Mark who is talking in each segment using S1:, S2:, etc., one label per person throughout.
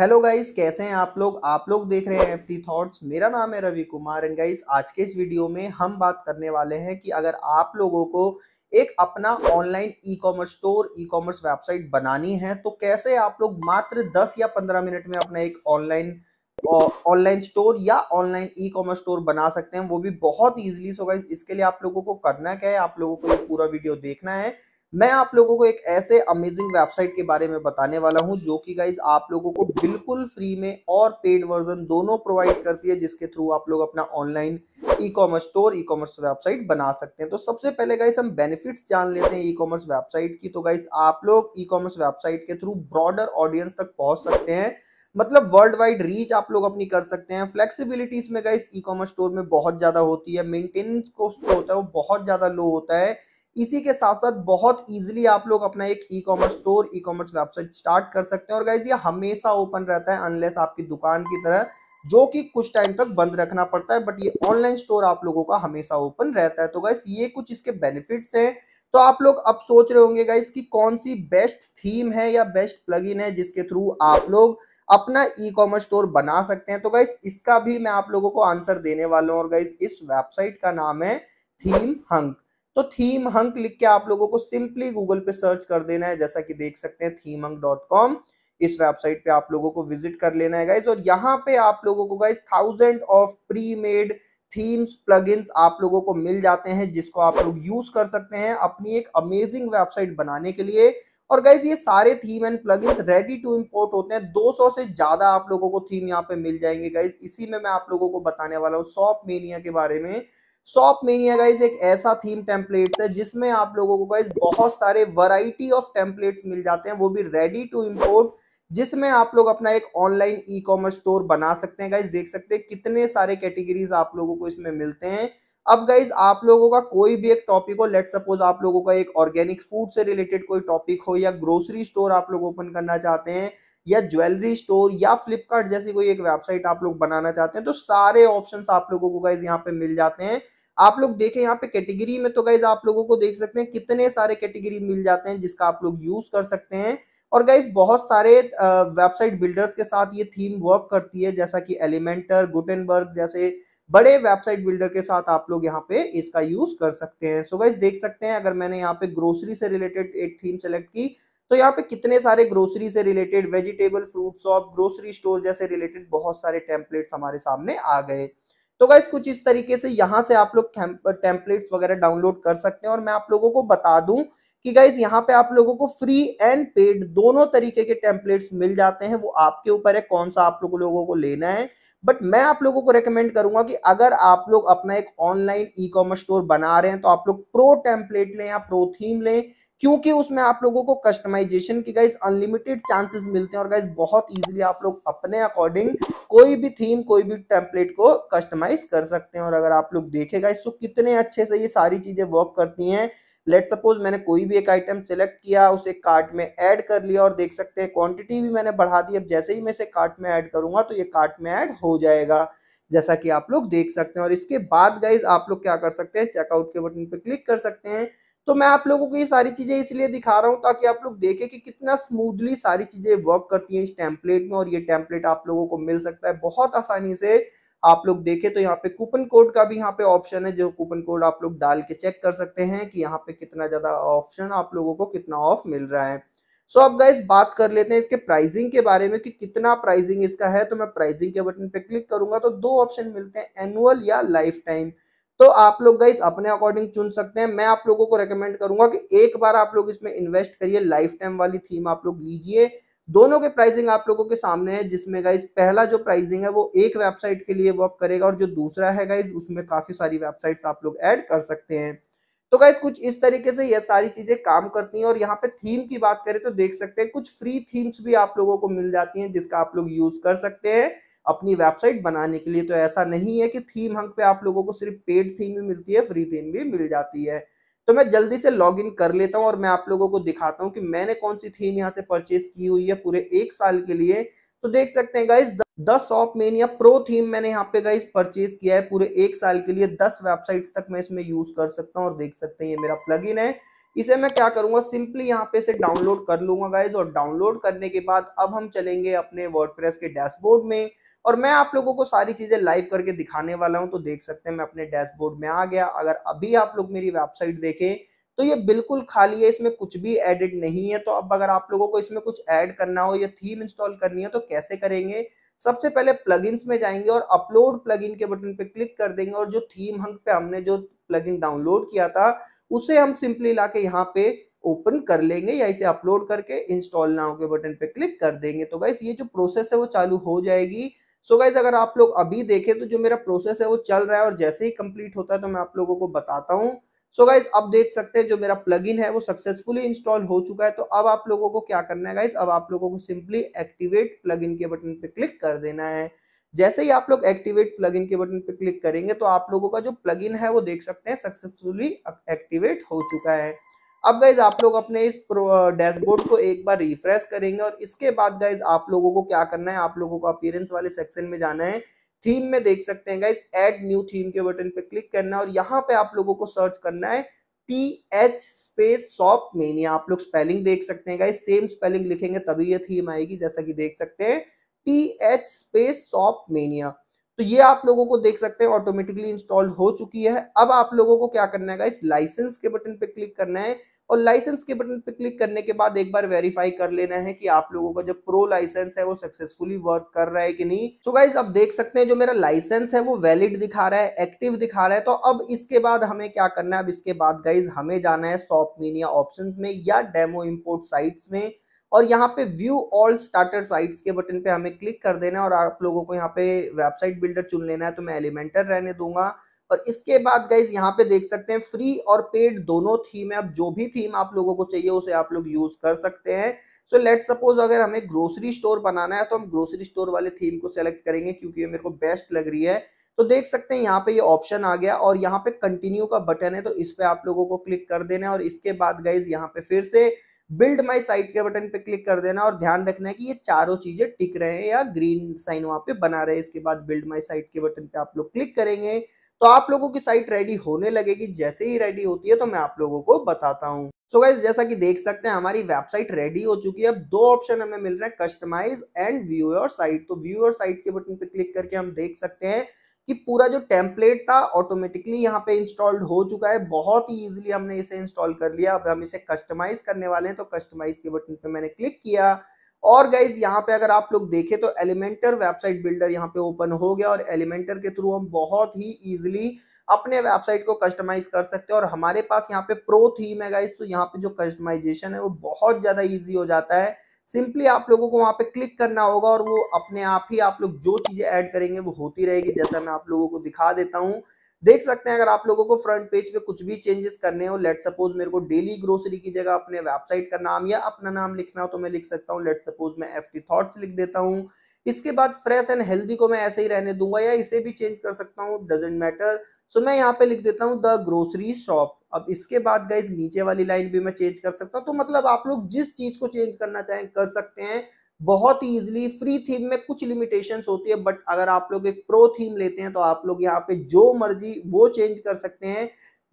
S1: hello guys कैसे हैं आप लोग आप लोग देख रहे हैं टी थॉट्स मेरा नाम है रवि कुमार एंड गाइस आज के इस वीडियो में हम बात करने वाले हैं कि अगर आप लोगों को एक अपना online e commerce store e commerce website बनानी है तो कैसे आप लोग मात्र 10 या 15 मिनट में अपना एक ऑनलाइन ऑनलाइन स्टोर या ऑनलाइन ई कॉमर्स स्टोर बना सकते हैं वो भी बहुत ईजिली सो गाइस इसके लिए आप लोगों को करना क्या है आप लोगों को ये पूरा वीडियो देखना है मैं आप लोगों को एक ऐसे अमेजिंग वेबसाइट के बारे में बताने वाला हूं जो कि गाइज आप लोगों को बिल्कुल फ्री में और पेड वर्जन दोनों प्रोवाइड करती है जिसके थ्रू आप लोग अपना online e commerce store e commerce website बना सकते हैं तो सबसे पहले गाइज हम बेनिफिट्स जान लेते हैं ई कॉमर्स वेबसाइट की तो गाइज आप लोग ई कॉमर्स वेबसाइट के थ्रू ब्रॉडर ऑडियंस तक पहुंच सकते हैं मतलब वर्ल्ड वाइड रीच आप लोग अपनी कर सकते हैं फ्लेक्सिबिलिटी इसमें गाइस ई कॉमर्स स्टोर में बहुत ज़्यादा होती है मेंटेनेंस कॉस्ट जो होता है वो बहुत ज़्यादा लो होता है इसी के साथ साथ बहुत इजीली आप लोग अपना एक e commerce store e commerce website start कर सकते हैं और गाइज ये हमेशा ओपन रहता है अनलेस आपकी दुकान की तरह जो कि कुछ टाइम तक बंद रखना पड़ता है बट ये ऑनलाइन स्टोर आप लोगों का हमेशा ओपन रहता है तो गाइस ये कुछ इसके बेनिफिट्स हैं तो आप लोग अब सोच रहे होंगे गाइस कि कौन सी बेस्ट थीम है या बेस्ट प्लगइन है जिसके थ्रू आप लोग अपना ई कॉमर्स स्टोर बना सकते हैं तो गाइस इसका भी मैं आप लोगों को आंसर देने वाला हूँ और गाइस इस वेबसाइट का नाम है थीम हंक तो थीम हंक लिख के आप लोगों को सिंपली गूगल पे सर्च कर देना है जैसा कि देख सकते हैं थीम हंक डॉट कॉम इस वेबसाइट पे आप लोगों को विजिट कर लेना है गाइज और यहाँ पे आप लोगों को guys thousand of pre made themes plug आप लोगों को मिल जाते हैं जिसको आप लोग यूज कर सकते हैं अपनी एक अमेजिंग वेबसाइट बनाने के लिए और गाइज ये सारे theme and plug ready to import होते हैं 200 से ज्यादा आप लोगों को थीम यहाँ पे मिल जाएंगे गाइज इसी में मैं आप लोगों को बताने वाला हूँ सॉफ्ट मेनिया के बारे में सॉप मेनिया गाइज एक ऐसा थीम टेम्पलेट्स है जिसमें आप लोगों को गाइज बहुत सारे वराइटी ऑफ टेम्पलेट्स मिल जाते हैं वो भी रेडी टू इम्पोर्ट जिसमें आप लोग अपना एक ऑनलाइन ई कॉमर्स स्टोर बना सकते हैं गाइज देख सकते हैं कितने सारे कैटेगरीज आप लोगों को इसमें मिलते हैं अब गाइज आप लोगों का कोई भी एक टॉपिक हो लेट सपोज आप लोगों का एक ऑर्गेनिक फूड से रिलेटेड कोई टॉपिक हो या ग्रोसरी स्टोर आप लोग ओपन करना चाहते हैं या ज्वेलरी स्टोर या फ्लिपकार्ट जैसी कोई एक वेबसाइट आप लोग बनाना चाहते हैं तो सारे ऑप्शन आप लोगों को गाइज यहाँ पे मिल जाते हैं आप लोग देखें यहाँ पे कैटेगरी में तो गाइज आप लोगों को देख सकते हैं कितने सारे कैटेगरी मिल जाते हैं जिसका आप लोग यूज कर सकते हैं और गाइज बहुत सारे वेबसाइट बिल्डर्स के साथ ये थीम वर्क करती है जैसा कि एलिमेंटर गुटेनबर्ग जैसे बड़े वेबसाइट बिल्डर के साथ आप लोग यहाँ पे इसका यूज कर सकते हैं सो so गाइज देख सकते हैं अगर मैंने यहाँ पे ग्रोसरी से रिलेटेड एक थीम सेलेक्ट की तो यहाँ पे कितने सारे ग्रोसरी से related vegetable fruit shop grocery store जैसे रिलेटेड बहुत सारे टेम्पलेट्स हमारे सामने आ गए तो गाइस कुछ इस तरीके से यहाँ से आप लोग टेम्पलेट्स वगैरह डाउनलोड कर सकते हैं और मैं आप लोगों को बता दूं कि गाइज यहाँ पे आप लोगों को फ्री एंड पेड दोनों तरीके के टेम्पलेट्स मिल जाते हैं वो आपके ऊपर है कौन सा आप लोगों लोगों को लेना है बट मैं आप लोगों को रेकमेंड करूंगा कि अगर आप लोग अपना एक ऑनलाइन ई कॉमर्स स्टोर बना रहे हैं तो आप लोग प्रो टेम्पलेट लें या प्रो थीम लें क्योंकि उसमें आप लोगों को कस्टमाइजेशन की गाइज अनलिमिटेड चांसेस मिलते हैं और गाइज बहुत इजीली आप लोग अपने अकॉर्डिंग कोई भी थीम कोई भी टेम्पलेट को कस्टमाइज कर सकते हैं और अगर आप लोग देखेगा इसको तो कितने अच्छे से ये सारी चीजें वर्क करती हैं लेट सपोज मैंने कोई भी एक आइटम सेलेक्ट किया उसे कार्ट में ऐड कर लिया और देख सकते हैं क्वांटिटी भी मैंने बढ़ा दी अब जैसे ही मैं इसे कार्ट में ऐड करूंगा तो ये कार्ट में ऐड हो जाएगा जैसा कि आप लोग देख सकते हैं और इसके बाद गाइज आप लोग क्या कर सकते हैं चेकआउट के बटन पर क्लिक कर सकते हैं तो मैं आप लोगों को ये सारी चीज़ें इसलिए दिखा रहा हूँ ताकि आप लोग देखें कि कितना स्मूथली सारी चीज़ें वर्क करती हैं इस टेम्पलेट में और ये टेम्पलेट आप लोगों को मिल सकता है बहुत आसानी से आप लोग देखें तो यहाँ पे कूपन कोड का भी यहाँ पे ऑप्शन है जो कूपन कोड आप लोग डाल के चेक कर सकते हैं कि यहाँ पे कितना ज़्यादा ऑप्शन आप लोगों को कितना ऑफ मिल रहा है सो आप अब गाइज बात कर लेते हैं इसके प्राइसिंग के बारे में कि कितना प्राइसिंग इसका है तो मैं प्राइसिंग के बटन पे क्लिक करूंगा तो दो ऑप्शन मिलते हैं एनुअल या लाइफ टाइम तो आप लोग गाइज अपने अकॉर्डिंग चुन सकते हैं मैं आप लोगों को रेकमेंड करूंगा कि एक बार आप लोग इसमें इन्वेस्ट करिए लाइफ टाइम वाली थीम आप लोग लीजिए दोनों के प्राइसिंग आप लोगों के सामने है जिसमें गाइज पहला जो प्राइसिंग है वो एक वेबसाइट के लिए वर्क करेगा और जो दूसरा है गाइज उसमें काफी सारी वेबसाइट्स आप लोग ऐड कर सकते हैं तो गाइज कुछ इस तरीके से ये सारी चीजें काम करती हैं और यहाँ पे थीम की बात करें तो देख सकते हैं कुछ फ्री थीम्स भी आप लोगों को मिल जाती हैं जिसका आप लोग यूज कर सकते हैं अपनी वेबसाइट बनाने के लिए तो ऐसा नहीं है कि थीम हंग पे आप लोगों को सिर्फ पेड थीम ही मिलती है फ्री थीम भी मिल जाती है तो मैं जल्दी से लॉग इन कर लेता हूँ और मैं आप लोगों को दिखाता हूँ कि मैंने कौन सी थीम यहाँ से परचेज की हुई है पूरे एक साल के लिए तो देख सकते हैं गाइज द सॉप या प्रो थीम मैंने यहाँ पे गाइज परचेज किया है पूरे एक साल के लिए दस वेबसाइट्स तक मैं इसमें यूज कर सकता हूँ और देख सकते हैं ये मेरा प्लग है इसे मैं क्या करूंगा सिंपली यहाँ पे इसे डाउनलोड कर लूंगा गाइज और डाउनलोड करने के बाद अब हम चलेंगे अपने वर्डप्रेस के डैशबोर्ड में और मैं आप लोगों को सारी चीज़ें लाइव करके दिखाने वाला हूं तो देख सकते हैं मैं अपने डैशबोर्ड में आ गया अगर अभी आप लोग मेरी वेबसाइट देखें तो ये बिल्कुल खाली है इसमें कुछ भी एडिड नहीं है तो अब अगर आप लोगों को इसमें कुछ ऐड करना हो या थीम इंस्टॉल करनी है तो कैसे करेंगे सबसे पहले प्लगइन्स में जाएंगे और अपलोड प्लगइन के बटन पे क्लिक कर देंगे और जो थीम हंक पे हमने जो प्लगइन डाउनलोड किया था उसे हम सिंपली ला के यहाँ पे ओपन कर लेंगे या इसे अपलोड करके इंस्टॉल नाउ के बटन पे क्लिक कर देंगे तो गाइस ये जो प्रोसेस है वो चालू हो जाएगी सो so गाइज अगर आप लोग अभी देखें तो जो मेरा प्रोसेस है वो चल रहा है और जैसे ही कंप्लीट होता है तो मैं आप लोगों को बताता हूँ सो गाइज अब देख सकते हैं जो मेरा प्लग है वो सक्सेसफुली इंस्टॉल हो चुका है तो अब आप लोगों को क्या करना है गाइज अब आप लोगों को सिंपली एक्टिवेट प्लग के बटन पे क्लिक कर देना है जैसे ही आप लोग एक्टिवेट प्लग के बटन पे क्लिक करेंगे तो आप लोगों का जो प्लग है वो देख सकते हैं सक्सेसफुली एक्टिवेट हो चुका है अब गाइज आप लोग अपने इस डैशबोर्ड को एक बार रिफ्रेश करेंगे और इसके बाद गाइज आप लोगों को क्या करना है आप लोगों को अपियरेंस वाले सेक्शन में जाना है थीम में देख सकते हैं गाइज एड न्यू थीम के बटन पे क्लिक करना है और यहाँ पे आप लोगों को सर्च करना है T H space shop mania आप लोग स्पेलिंग देख सकते हैं गाइज सेम स्पेलिंग लिखेंगे तभी ये थीम आएगी जैसा कि देख सकते हैं T H space shop mania तो ये आप लोगों को देख सकते हैं ऑटोमेटिकली इंस्टॉल हो चुकी है अब आप लोगों को क्या करना है इस लाइसेंस के बटन पे क्लिक करना है और लाइसेंस के बटन पे क्लिक करने के बाद एक बार वेरीफाई कर लेना है कि आप लोगों का जो प्रो लाइसेंस है वो सक्सेसफुली वर्क कर रहा है कि नहीं सो so गाइज अब देख सकते हैं जो मेरा लाइसेंस है वो वैलिड दिखा रहा है एक्टिव दिखा रहा है तो अब इसके बाद हमें क्या करना है अब इसके बाद गाइज हमें जाना है सॉप मीनिया ऑप्शन में या डेमो इम्पोर्ट साइट्स में और यहाँ पे व्यू ऑल स्टार्टर साइट्स के बटन पे हमें क्लिक कर देना है और आप लोगों को यहाँ पे वेबसाइट बिल्डर चुन लेना है तो मैं एलिमेंटर रहने दूंगा और इसके बाद गाइज यहाँ पे देख सकते हैं फ्री और पेड दोनों थीम है अब जो भी थीम आप लोगों को चाहिए उसे आप लोग यूज कर सकते हैं सो लेट सपोज अगर हमें ग्रोसरी स्टोर बनाना है तो हम ग्रोसरी स्टोर वाले थीम को सेलेक्ट करेंगे क्योंकि ये मेरे को बेस्ट लग रही है तो देख सकते हैं यहाँ पे ये ऑप्शन आ गया और यहाँ पे कंटिन्यू का बटन है तो इस पे आप लोगों को क्लिक कर देना है और इसके बाद गाइज यहाँ पे फिर से बिल्ड माई साइट के बटन पे क्लिक कर देना और ध्यान रखना है कि ये चारों चीजें टिक रहे हैं या ग्रीन साइन वहां पे बना रहे हैं इसके बाद बिल्ड माई साइट के बटन पे आप लोग क्लिक करेंगे तो आप लोगों की साइट रेडी होने लगेगी जैसे ही रेडी होती है तो मैं आप लोगों को बताता हूँ सो गाइज जैसा कि देख सकते हैं हमारी वेबसाइट रेडी हो चुकी है अब दो ऑप्शन हमें मिल रहा है customize and view your site तो व्यू योर साइट के बटन पे क्लिक करके हम देख सकते हैं कि पूरा जो टेम्पलेट था ऑटोमेटिकली यहाँ पे इंस्टॉल्ड हो चुका है बहुत ही इजीली हमने इसे इंस्टॉल कर लिया अब हम इसे कस्टमाइज करने वाले हैं तो कस्टमाइज के बटन पे मैंने क्लिक किया और गाइज यहाँ पे अगर आप लोग देखें तो एलिमेंटर वेबसाइट बिल्डर यहाँ पे ओपन हो गया और एलिमेंटर के थ्रू हम बहुत ही इजिली अपने वेबसाइट को कस्टमाइज कर सकते हैं और हमारे पास यहाँ पे प्रो थीम है गाइज तो यहाँ पे जो कस्टमाइजेशन है वो बहुत ज़्यादा ईजी हो जाता है सिंपली आप लोगों को वहाँ पे क्लिक करना होगा और वो अपने आप ही आप लोग जो चीज़ें ऐड करेंगे वो होती रहेगी जैसा मैं आप लोगों को दिखा देता हूँ देख सकते हैं अगर आप लोगों को फ्रंट पेज पे कुछ भी चेंजेस करने हो लेट सपोज मेरे को डेली ग्रोसरी की जगह अपने वेबसाइट का नाम या अपना नाम लिखना हो तो मैं लिख सकता हूँ लेट सपोज मैं एफ टी थॉट्स लिख देता हूँ इसके बाद फ्रेश एंड हेल्दी को मैं ऐसे ही रहने दूंगा या इसे भी चेंज कर सकता हूँ डजेंट मैटर सो मैं यहाँ पे लिख देता हूँ द ग्रोसरी शॉप अब इसके बाद गाइज नीचे वाली लाइन भी मैं चेंज कर सकता हूँ तो मतलब आप लोग जिस चीज को चेंज करना चाहें कर सकते हैं बहुत ही इजिली फ्री थीम में कुछ लिमिटेशन होती है बट अगर आप लोग एक प्रो थीम लेते हैं तो आप लोग यहाँ पे जो मर्जी वो चेंज कर सकते हैं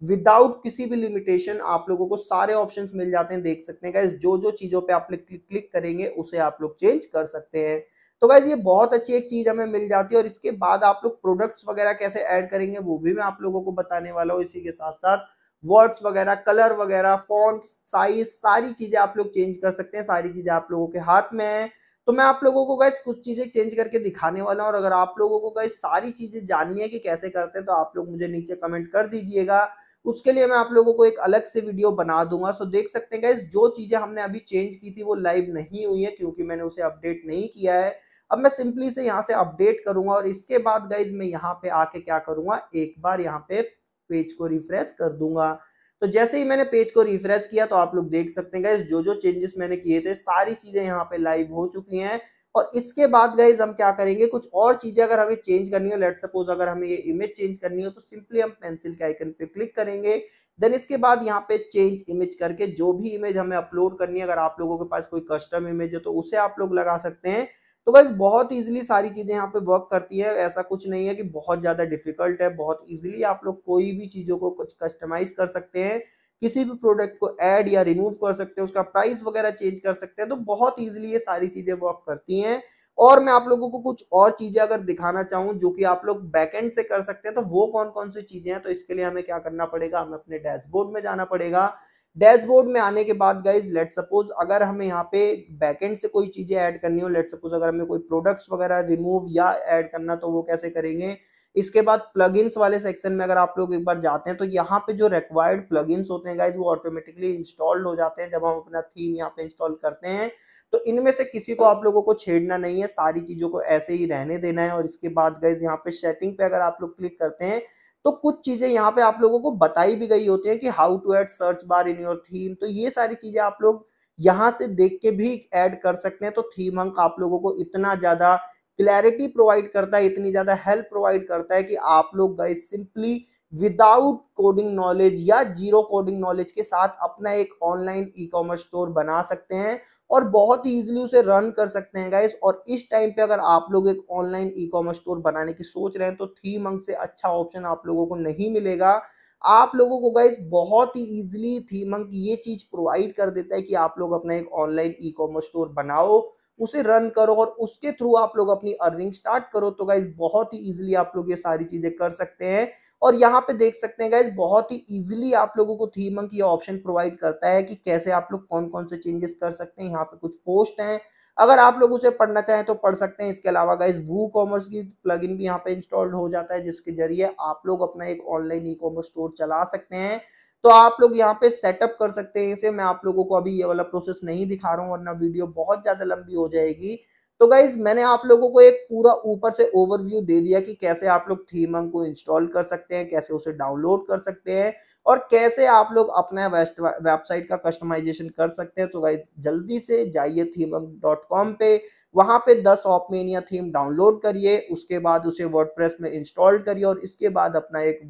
S1: विदाउट किसी भी लिमिटेशन आप लोगों को सारे ऑप्शंस मिल जाते हैं देख सकते हैं गाइज जो जो चीज़ों पे आप लोग क्लिक करेंगे उसे आप लोग चेंज कर सकते हैं तो गाइज ये बहुत अच्छी एक चीज हमें मिल जाती है और इसके बाद आप लोग प्रोडक्ट्स वगैरह कैसे ऐड करेंगे वो भी मैं आप लोगों को बताने वाला हूँ इसी के साथ साथ वर्ड्स वगैरह कलर वगैरह फॉन्ट साइज सारी चीजें आप लोग चेंज कर सकते हैं सारी चीजें आप लोगों के हाथ में है तो मैं आप लोगों को गाइस कुछ चीजें चेंज करके दिखाने वाला हूँ और अगर आप लोगों को गाइस सारी चीजें जाननी है कि कैसे करते हैं तो आप लोग मुझे नीचे कमेंट कर दीजिएगा उसके लिए मैं आप लोगों को एक अलग से वीडियो बना दूंगा सो देख सकते हैं गाइज जो चीज़ें हमने अभी चेंज की थी वो लाइव नहीं हुई है क्योंकि मैंने उसे अपडेट नहीं किया है अब मैं सिंपली से यहाँ से अपडेट करूंगा और इसके बाद गाइज मैं यहाँ पे आके क्या करूंगा एक बार यहाँ पे पेज को रिफ्रेश कर दूंगा तो जैसे ही मैंने पेज को रिफ्रेश किया तो आप लोग देख सकते हैं गाइज जो जो चेंजेस मैंने किए थे सारी चीजें यहाँ पे लाइव हो चुकी हैं और इसके बाद गाइज हम क्या करेंगे कुछ और चीजें अगर हमें चेंज करनी हो लेट सपोज अगर हमें ये इमेज चेंज करनी हो तो सिंपली हम पेंसिल के आइकन पे क्लिक करेंगे देन इसके बाद यहाँ पे चेंज इमेज करके जो भी इमेज हमें अपलोड करनी है अगर आप लोगों के पास कोई कस्टम इमेज है तो उसे आप लोग लगा सकते हैं तो गाइज बहुत ईजिली सारी चीज़ें यहाँ पे वर्क करती है ऐसा कुछ नहीं है कि बहुत ज़्यादा डिफिकल्ट है बहुत ईजिली आप लोग कोई भी चीज़ों को कुछ कस्टमाइज कर सकते हैं किसी भी प्रोडक्ट को ऐड या रिमूव कर सकते हैं उसका प्राइस वगैरह चेंज कर सकते हैं तो बहुत ईजिली ये सारी चीज़ें वर्क करती हैं और मैं आप लोगों को कुछ और चीज़ें अगर दिखाना चाहूँ जो कि आप लोग बैकएंड से कर सकते हैं तो वो कौन कौन सी चीज़ें हैं तो इसके लिए हमें क्या करना पड़ेगा हमें अपने डैशबोर्ड में जाना पड़ेगा डैशबोर्ड में आने के बाद गाइज लेट सपोज अगर हमें यहाँ पे बैकएंड से कोई चीज़ें ऐड करनी हो लेट सपोज अगर हमें कोई प्रोडक्ट्स वगैरह रिमूव या ऐड करना तो वो कैसे करेंगे इसके बाद प्लग वाले सेक्शन में अगर आप लोग एक बार जाते हैं तो यहाँ पे जो रिक्वायर्ड प्लग होते हैं गाइज वो ऑटोमेटिकली इंस्टॉल्ड हो जाते हैं जब हम अपना थीम यहाँ पे इंस्टॉल करते हैं तो इनमें से किसी को आप लोगों को छेड़ना नहीं है सारी चीजों को ऐसे ही रहने देना है और इसके बाद गाइज यहाँ पे सेटिंग पे अगर आप लोग क्लिक करते हैं तो कुछ चीजें यहाँ पे आप लोगों को बताई भी गई होती है कि how to add search bar in your theme तो ये सारी चीजें आप लोग यहाँ से देख के भी ऐड कर सकते हैं तो थीम अंक आप लोगों को इतना ज्यादा क्लैरिटी प्रोवाइड करता है इतनी ज़्यादा हेल्प प्रोवाइड करता है कि आप लोग गए सिंपली विदाउट कोडिंग नॉलेज या जीरो कोडिंग नॉलेज के साथ अपना एक ऑनलाइन ई कॉमर्स स्टोर बना सकते हैं और बहुत ही इजिली उसे रन कर सकते हैं गाइस और इस टाइम पे अगर आप लोग एक ऑनलाइन ई कॉमर्स स्टोर बनाने की सोच रहे हैं तो थ्री अंक से अच्छा ऑप्शन आप लोगों को नहीं मिलेगा आप लोगों को गाइस बहुत ही ईजिली थीमंक ये चीज़ प्रोवाइड कर देता है कि आप लोग अपना एक ऑनलाइन ई कॉमर्स स्टोर बनाओ उसे रन करो और उसके थ्रू आप लोग अपनी अर्निंग स्टार्ट करो तो गाइज बहुत ही इजिली आप लोग ये सारी चीजें कर सकते हैं और यहाँ पे देख सकते हैं गाइज बहुत ही इजिली आप लोगों को थीम ये ऑप्शन प्रोवाइड करता है कि कैसे आप लोग कौन कौन से चेंजेस कर सकते हैं यहाँ पे कुछ पोस्ट हैं अगर आप लोग उसे पढ़ना चाहें तो पढ़ सकते हैं इसके अलावा गाइज वू कॉमर्स की प्लग भी यहाँ पे इंस्टॉल्ड हो जाता है जिसके जरिए आप लोग अपना एक ऑनलाइन ई कॉमर्स स्टोर चला सकते हैं तो आप लोग यहाँ पे सेटअप कर सकते हैं इसे मैं आप लोगों को अभी ये वाला प्रोसेस नहीं दिखा रहा हूँ वरना वीडियो बहुत ज़्यादा लंबी हो जाएगी तो गाइज मैंने आप लोगों को एक पूरा ऊपर से ओवरव्यू दे दिया कि कैसे आप लोग थीमंग को इंस्टॉल कर सकते हैं कैसे उसे डाउनलोड कर सकते हैं और कैसे आप लोग अपना वेबसाइट का कस्टमाइजेशन कर सकते हैं तो गाइज जल्दी से जाइए थीमंग डॉट कॉम पे वहां पे दस ऑपमेनिया थीम डाउनलोड करिए उसके बाद उसे वर्डप्रेस में इंस्टॉल करिए और इसके बाद अपना एक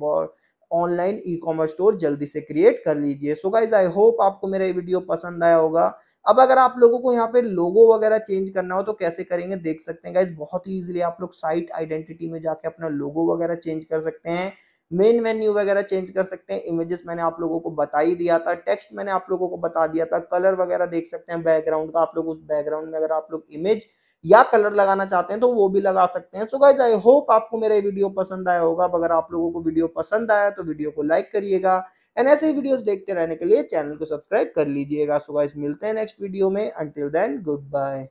S1: ऑनलाइन ई कॉमर्स स्टोर जल्दी से क्रिएट कर लीजिए सो गाइज आई होप आपको मेरा ये वीडियो पसंद आया होगा अब अगर आप लोगों को यहाँ पे लोगो वगैरह चेंज करना हो तो कैसे करेंगे देख सकते हैं गाइज बहुत ही ईजिली आप लोग साइट आइडेंटिटी में जाके अपना लोगो वगैरह चेंज कर सकते हैं मेन मेन्यू वगैरह चेंज कर सकते हैं इमेजेस मैंने आप लोगों को बता ही दिया था टेक्स्ट मैंने आप लोगों को बता दिया था कलर वगैरह देख सकते हैं बैकग्राउंड का आप लोग उस बैकग्राउंड में अगर आप लोग इमेज या कलर लगाना चाहते हैं तो वो भी लगा सकते हैं सो गाइज आई होप आपको मेरा वीडियो पसंद आया होगा अगर आप लोगों को वीडियो पसंद आया तो वीडियो को लाइक करिएगा एंड ऐसे ही वीडियोस देखते रहने के लिए चैनल को सब्सक्राइब कर लीजिएगा सो गाइज मिलते हैं नेक्स्ट वीडियो में अंटिल देन गुड बाय